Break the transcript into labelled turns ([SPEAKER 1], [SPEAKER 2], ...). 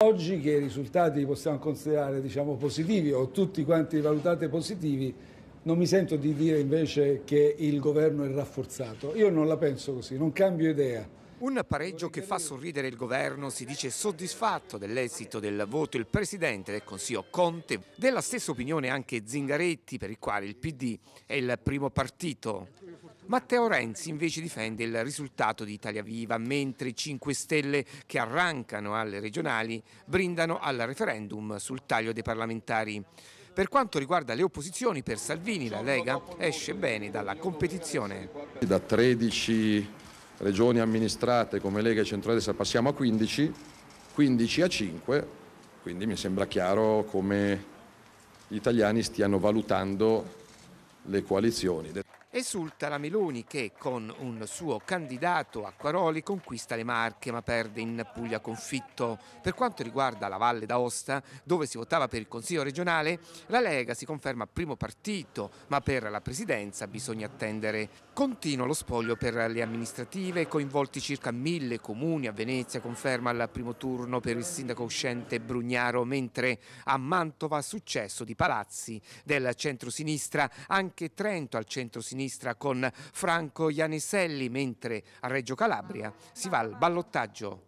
[SPEAKER 1] Oggi che i risultati possiamo considerare diciamo, positivi o tutti quanti valutati positivi, non mi sento di dire invece che il governo è rafforzato. Io non la penso così, non cambio idea.
[SPEAKER 2] Un pareggio che fa sorridere il governo si dice soddisfatto dell'esito del voto il presidente del Consiglio Conte, della stessa opinione anche Zingaretti per il quale il PD è il primo partito. Matteo Renzi invece difende il risultato di Italia Viva, mentre i 5 Stelle che arrancano alle regionali brindano al referendum sul taglio dei parlamentari. Per quanto riguarda le opposizioni, per Salvini la Lega esce bene dalla competizione.
[SPEAKER 3] Da 13 regioni amministrate come Lega e Centrodestra passiamo a 15, 15 a 5, quindi mi sembra chiaro come gli italiani stiano valutando le coalizioni.
[SPEAKER 2] Esulta la Meloni che con un suo candidato Acquaroli conquista le Marche ma perde in Puglia confitto. Per quanto riguarda la Valle d'Aosta, dove si votava per il Consiglio regionale, la Lega si conferma primo partito, ma per la presidenza bisogna attendere. Continua lo spoglio per le amministrative, coinvolti circa mille comuni a Venezia, conferma al primo turno per il sindaco uscente Brugnaro, mentre a Mantova successo di palazzi del centro-sinistra, anche Trento al centro-sinistra sinistra con Franco Ianiselli, mentre a Reggio Calabria si va al ballottaggio.